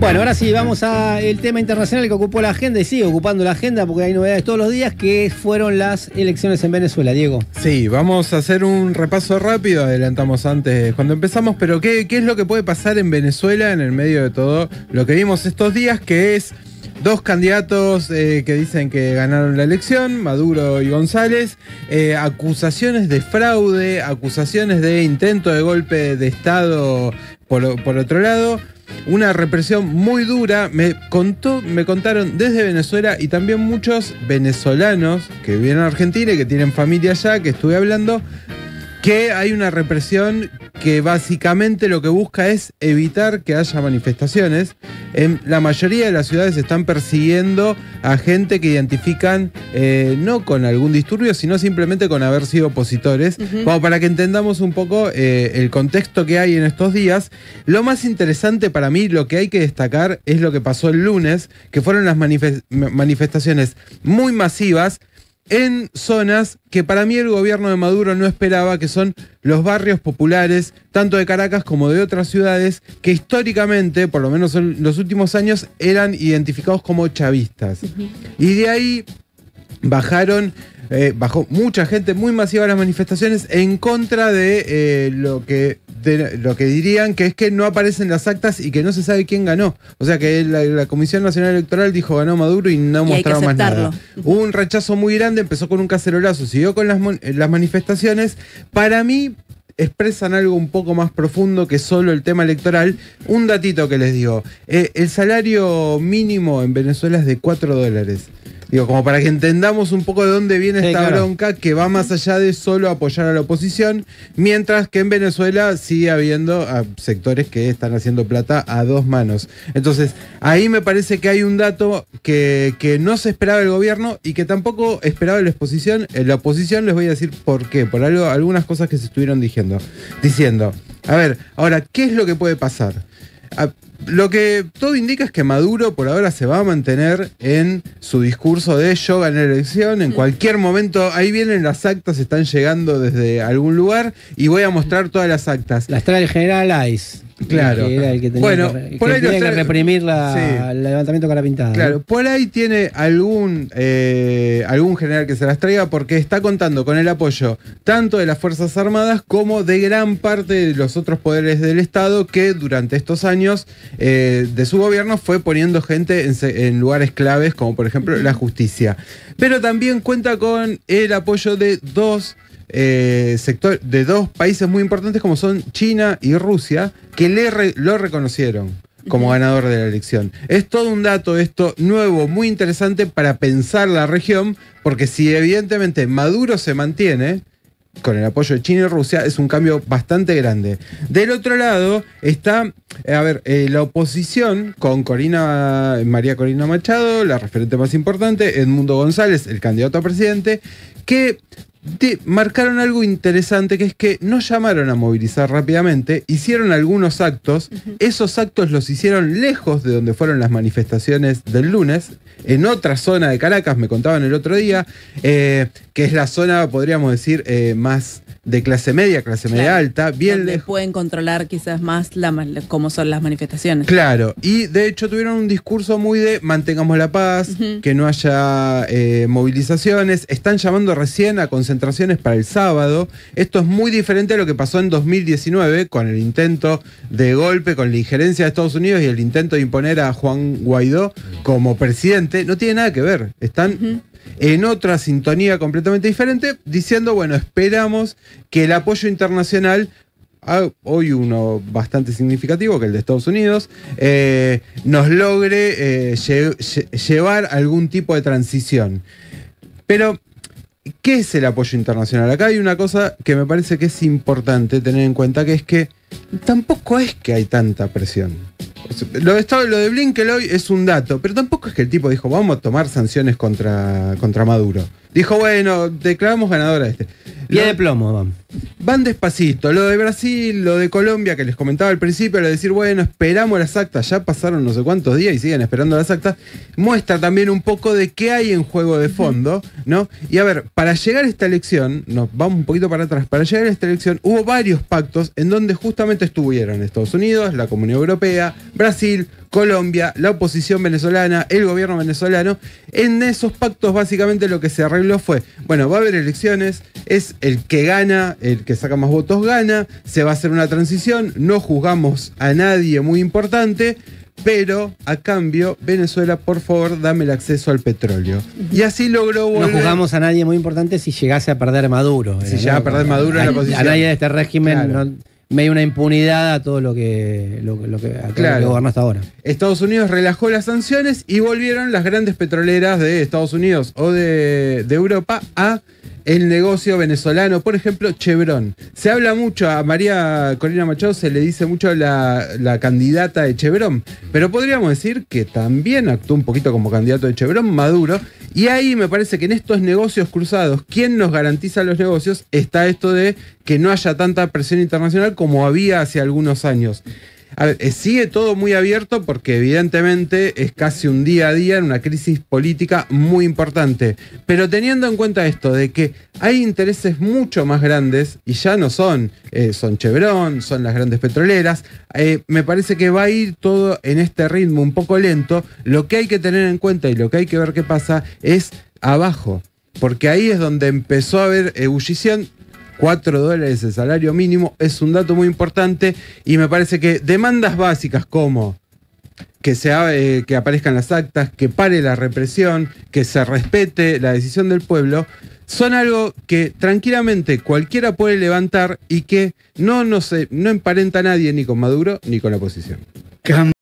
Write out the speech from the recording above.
Bueno, ahora sí, vamos al tema internacional que ocupó la agenda y sigue ocupando la agenda porque hay novedades todos los días, que fueron las elecciones en Venezuela, Diego. Sí, vamos a hacer un repaso rápido, adelantamos antes cuando empezamos, pero ¿qué, es lo que puede pasar en Venezuela en el medio de todo lo que vimos estos días, que es dos candidatos eh, que dicen que ganaron la elección, Maduro y González, eh, acusaciones de fraude, acusaciones de intento de golpe de Estado por, otro lado, una represión muy dura. Me contó, me contaron desde Venezuela y también muchos venezolanos que viven en Argentina y que tienen familia allá, que estuve hablando, que hay una represión que básicamente lo que busca es evitar que haya manifestaciones. En la mayoría de las ciudades están persiguiendo a gente que identifican eh, no con algún disturbio, sino simplemente con haber sido opositores. para que entendamos un poco eh, el contexto que hay en estos días. Lo más interesante para mí, lo que hay que destacar, es lo que pasó el lunes, que fueron las manifestaciones muy masivas en zonas que para mí el gobierno de Maduro no esperaba, que son los barrios populares, tanto de Caracas como de otras ciudades, que históricamente, por lo menos en los últimos años, eran identificados como chavistas. Y de ahí bajaron eh, bajó mucha gente, muy masiva las manifestaciones en contra de, eh, lo que, lo que dirían que es que no aparecen las actas y que no se sabe quién ganó. O sea que la, Comisión Nacional Electoral dijo ganó Maduro y no mostraba más nada. Hubo un rechazo muy grande, empezó con un cacerolazo, siguió con las, eh, las manifestaciones. Para mí, expresan algo un poco más profundo que solo el tema electoral. Un datito que les digo, el salario mínimo en Venezuela es de 4 dólares. Digo, como para que entendamos un poco de dónde viene esta bronca que va más allá de solo apoyar a la oposición, mientras que en Venezuela sigue habiendo ah, sectores que están haciendo plata a dos manos. Entonces, ahí me parece que hay un dato que, no se esperaba el gobierno y que tampoco esperaba la oposición. En eh, la oposición les voy a decir por qué, por algo, algunas cosas que se estuvieron diciendo. diciendo. A ver, ahora, ¿qué es lo que puede pasar? Ah, lo que todo indica es que Maduro por ahora se va a mantener en su discurso de yo gané la elección, en cualquier momento, ahí vienen las actas, están llegando desde algún lugar y voy a mostrar todas las actas. Las trae el general ICE. Claro. bueno, por reprimir el levantamiento cara pintada. Claro, por ahí tiene algún, eh, algún general que se las traiga porque está contando con el apoyo tanto de las Fuerzas Armadas como de gran parte de los otros poderes del Estado que durante estos años eh, de su gobierno fue poniendo gente en, en lugares claves como por ejemplo la justicia. Pero también cuenta con el apoyo de dos eh, sector, de dos países muy importantes como son China y Rusia, que lo reconocieron como ganador de la elección. Es todo un dato esto nuevo, muy interesante para pensar la región, porque si evidentemente Maduro se mantiene con el apoyo de China y Rusia, es un cambio bastante grande. Del otro lado está, eh, a ver, eh, la oposición con Corina, María Corina Machado, la referente más importante, Edmundo González, el candidato a presidente, que de, marcaron algo interesante, que es que no llamaron a movilizar rápidamente, hicieron algunos actos, esos actos los hicieron lejos de donde fueron las manifestaciones del lunes, en otra zona de Caracas, me contaban el otro día, eh, que es la zona, podríamos decir, eh, más de clase media, clase media alta, bien donde pueden controlar quizás más la, cómo son las manifestaciones. Claro, y de hecho tuvieron un discurso muy de mantengamos la paz, que no haya eh, movilizaciones, están llamando recién a concentraciones para el sábado. Esto es muy diferente a lo que pasó en 2019 con el intento de golpe, con la injerencia de Estados Unidos y el intento de imponer a Juan Guaidó como presidente. No tiene nada que ver, están en otra sintonía completamente diferente, diciendo, bueno, esperamos que el apoyo internacional, ah, hoy uno bastante significativo, que el de Estados Unidos, eh, nos logre eh, llevar algún tipo de transición. Pero, ¿qué es el apoyo internacional? Acá hay una cosa que me parece que es importante tener en cuenta, que es que tampoco es que hay tanta presión lo, de, lo de hoy es un dato, pero tampoco es que el tipo dijo, vamos a tomar sanciones contra, contra Maduro. Dijo, bueno, declaramos ganador a este. Pie de plomo, van. Van despacito. Lo de Brasil, lo de Colombia, que les comentaba al principio, lo de decir, bueno, esperamos las actas, ya pasaron no sé cuántos días y siguen esperando las actas, muestra también un poco de qué hay en juego de fondo, ¿no? Y a ver, para llegar a esta elección, nos vamos un poquito para atrás, para llegar a esta elección hubo varios pactos en donde justamente estuvieron Estados Unidos, la Comunidad Europea, Brasil, Colombia, la oposición venezolana, el gobierno venezolano. En esos pactos básicamente lo que se arregló fue, bueno, va a haber elecciones, es el que gana, el que saca más votos gana, se va a hacer una transición, no juzgamos a nadie muy importante, pero a cambio, Venezuela, por favor, dame el acceso al petróleo. Y así logró No juzgamos a nadie muy importante si llegase a perder Maduro. Si llegase a perder Maduro en la A nadie de este régimen. No, me medio una impunidad a todo lo que, lo, lo que, que hasta ahora. Estados Unidos relajó las sanciones y volvieron las grandes petroleras de Estados Unidos o de, de Europa a el negocio venezolano. Por ejemplo, Chevron. Se habla mucho, a María Corina Machado se le dice mucho la, la candidata de Chevron, pero podríamos decir que también actuó un poquito como candidato de Chevron Maduro. Y ahí me parece que en estos negocios cruzados, ¿quién nos garantiza los negocios? Está esto de que no haya tanta presión internacional como había hace algunos años. A ver, eh, sigue todo muy abierto porque evidentemente es casi un día a día en una crisis política muy importante. Pero teniendo en cuenta esto de que hay intereses mucho más grandes y ya no son, eh, son Chevron, son las grandes petroleras, eh, me parece que va a ir todo en este ritmo un poco lento. Lo que hay que tener en cuenta y lo que hay que ver qué pasa es abajo porque ahí es donde empezó a haber ebullición. 4 dólares el salario mínimo es un dato muy importante y me parece que demandas básicas como que, se eh, que aparezcan las actas, que pare la represión, que se respete la decisión del pueblo, son algo que tranquilamente cualquiera puede levantar y que no, no, se, no emparenta a nadie ni con Maduro ni con la oposición.